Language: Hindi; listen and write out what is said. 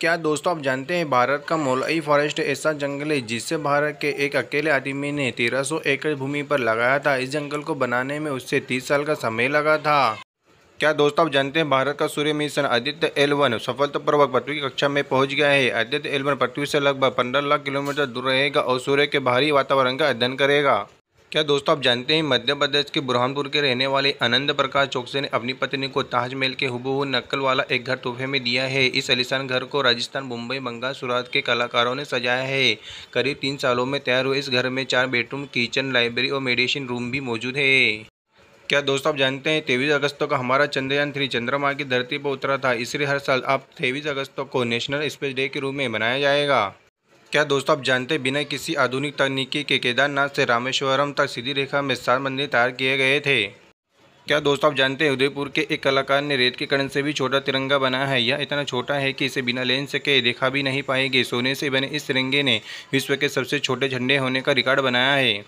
क्या दोस्तों आप जानते हैं भारत का मोलई फॉरेस्ट ऐसा जंगल है जिससे भारत के एक अकेले आदमी ने 1300 एकड़ भूमि पर लगाया था इस जंगल को बनाने में उससे 30 साल का समय लगा था क्या दोस्तों आप जानते हैं भारत का सूर्य मिशन आदित्य एल वन सफलतापूर्वक पृथ्वी कक्षा में पहुंच गया है आदित्य एल पृथ्वी से लगभग पंद्रह लाख किलोमीटर दूर रहेगा और सूर्य के बाहरी वातावरण का अध्ययन करेगा क्या दोस्तों आप जानते हैं मध्य प्रदेश के बुरहानपुर के रहने वाले आनंद प्रकाश चौकसे ने अपनी पत्नी को ताजमहल के हुबहू नक्कल वाला एक घर तोहफे में दिया है इस अलीशान घर को राजस्थान मुंबई बंगाल सूरत के कलाकारों ने सजाया है करीब तीन सालों में तैयार हुए इस घर में चार बेडरूम किचन लाइब्रेरी और मेडिसिन रूम भी मौजूद है क्या दोस्तों आप जानते हैं तेईस अगस्त को हमारा चंद्रयान थ्री चंद्रमा की धरती पर उतरा था इसलिए हर साल अब तेईस अगस्त को नेशनल स्पेस डे के रूप में मनाया जाएगा क्या दोस्तों आप जानते हैं बिना किसी आधुनिक तकनीकी के केदारनाथ से रामेश्वरम तक सीधी रेखा में सात मंदिर तैयार किए गए थे क्या दोस्तों आप जानते हैं उदयपुर के एक कलाकार ने रेत के कण से भी छोटा तिरंगा बनाया है यह इतना छोटा है कि इसे बिना लेंस के देखा भी नहीं पाएगी सोने से बने इस तिरंगे ने विश्व के सबसे छोटे झंडे होने का रिकॉर्ड बनाया है